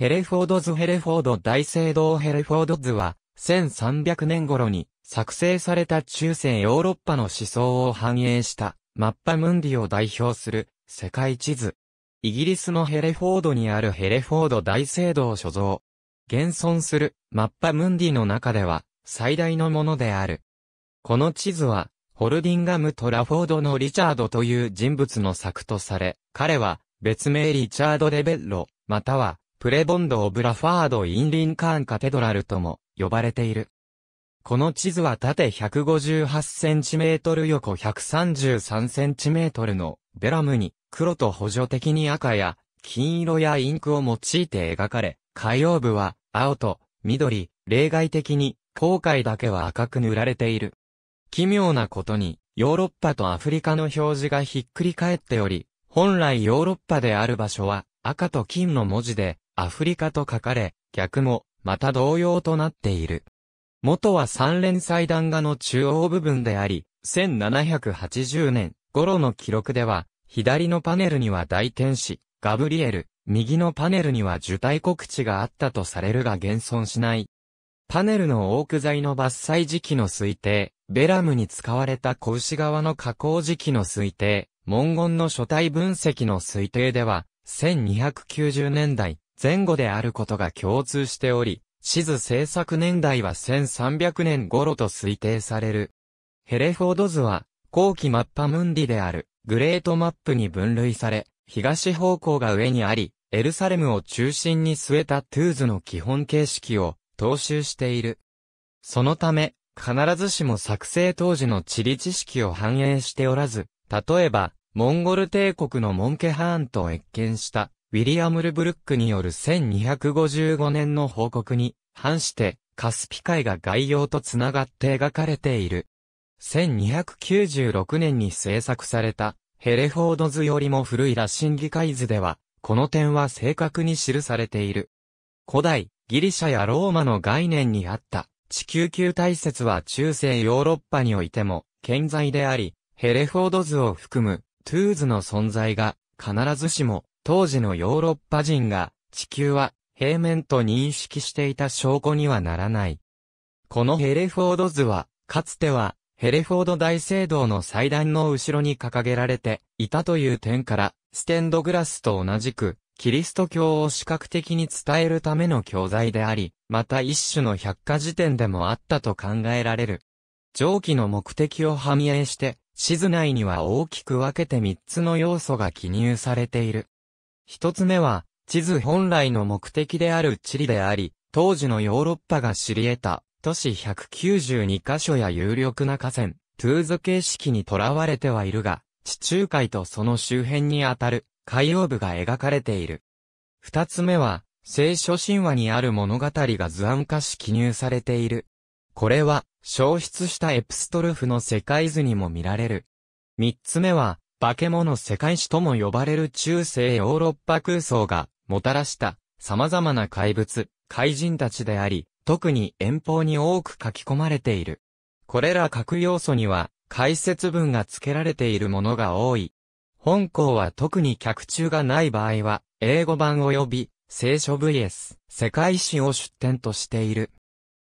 ヘレフォードズヘレフォード大聖堂ヘレフォードズは、1300年頃に作成された中世ヨーロッパの思想を反映したマッパムンディを代表する世界地図。イギリスのヘレフォードにあるヘレフォード大聖堂所蔵。現存するマッパムンディの中では最大のものである。この地図は、ホルディンガムとラフォードのリチャードという人物の作とされ、彼は別名リチャード・レベッロ、またはプレボンド・オブ・ラファード・イン・リンカーン・カテドラルとも呼ばれている。この地図は縦 158cm 横 133cm のベラムに黒と補助的に赤や金色やインクを用いて描かれ、海洋部は青と緑、例外的に航海だけは赤く塗られている。奇妙なことにヨーロッパとアフリカの表示がひっくり返っており、本来ヨーロッパである場所は赤と金の文字で、アフリカと書かれ、逆も、また同様となっている。元は三連祭壇画の中央部分であり、1780年頃の記録では、左のパネルには大天使、ガブリエル、右のパネルには受胎告知があったとされるが現存しない。パネルのオーク材の伐採時期の推定、ベラムに使われた子牛側の加工時期の推定、文言の書体分析の推定では、1290年代、前後であることが共通しており、地図制作年代は1300年頃と推定される。ヘレフォード図は、後期マッパムンディである、グレートマップに分類され、東方向が上にあり、エルサレムを中心に据えたトゥーズの基本形式を踏襲している。そのため、必ずしも作成当時の地理知識を反映しておらず、例えば、モンゴル帝国のモンケハーンと謁見したウィリアム・ルブルックによる1255年の報告に反して、カスピ海が概要とつながって描かれている。1296年に制作された、ヘレフォード図よりも古い羅針議会図では、この点は正確に記されている。古代、ギリシャやローマの概念にあった、地球球体説は中世ヨーロッパにおいても、健在であり、ヘレフォード図を含む、トゥーズの存在が、必ずしも、当時のヨーロッパ人が地球は平面と認識していた証拠にはならない。このヘレフォード図は、かつてはヘレフォード大聖堂の祭壇の後ろに掲げられていたという点から、ステンドグラスと同じく、キリスト教を視覚的に伝えるための教材であり、また一種の百科事典でもあったと考えられる。上記の目的を反映して、地図内には大きく分けて3つの要素が記入されている。一つ目は、地図本来の目的である地理であり、当時のヨーロッパが知り得た、都市192カ所や有力な河川、トゥーズ形式にとらわれてはいるが、地中海とその周辺にあたる海洋部が描かれている。二つ目は、聖書神話にある物語が図案化し記入されている。これは、消失したエプストルフの世界図にも見られる。三つ目は、化け物世界史とも呼ばれる中世ヨーロッパ空想がもたらした様々な怪物、怪人たちであり、特に遠方に多く書き込まれている。これら各要素には解説文が付けられているものが多い。本校は特に客中がない場合は、英語版及び聖書 VS 世界史を出典としている。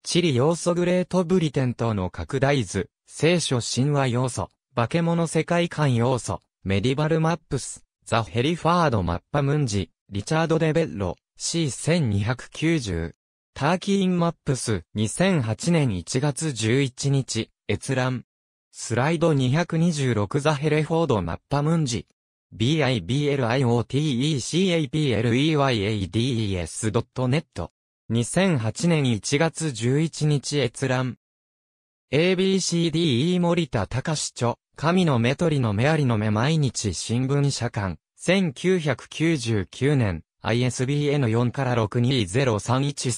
地理要素グレートブリテン等の拡大図、聖書神話要素、化け物世界観要素、メディバルマップス、ザ・ヘリファード・マッパムンジ、リチャード・デベッロ、C1290。ターキーンマップス、2008年1月11日、閲覧。スライド226ザ・ヘレフォード・マッパムンジ。bibliotecapleyads.net。2008年1月11日閲覧。ABCDE 森田隆著、神の目取りの目ありの目毎日新聞社館、1999年、ISBN 4から6 2 0 3 1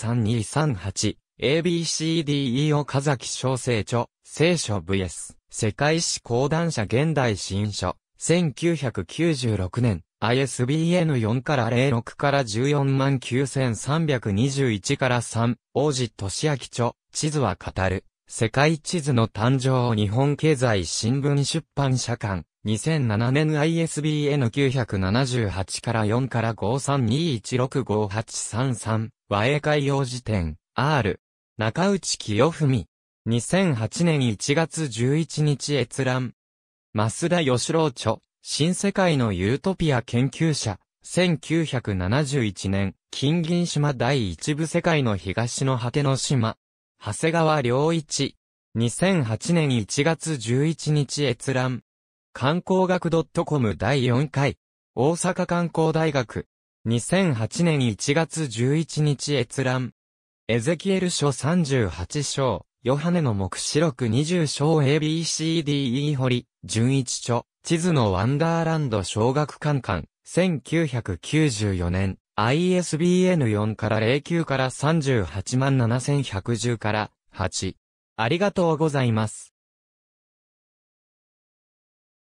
3 2 3 8 ABCDE 岡崎小生著、聖書 VS、世界史講談社現代新書、1996年、ISBN 4から06から149,321から3、王子俊明著、地図は語る。世界地図の誕生日本経済新聞出版社間2007年 ISBN 978から4から53216583和英海洋辞典 R 中内清文2008年1月11日閲覧増田義郎著新世界のユートピア研究者1971年金銀島第一部世界の東の果ての島長谷川良一。2008年1月11日閲覧。観光学 .com 第4回。大阪観光大学。2008年1月11日閲覧。エゼキエル書38章。ヨハネの目視録20章 ABCDE 堀、純一著、地図のワンダーランド小学館館、1994年。ISBN 4から09から387110から8。ありがとうございます。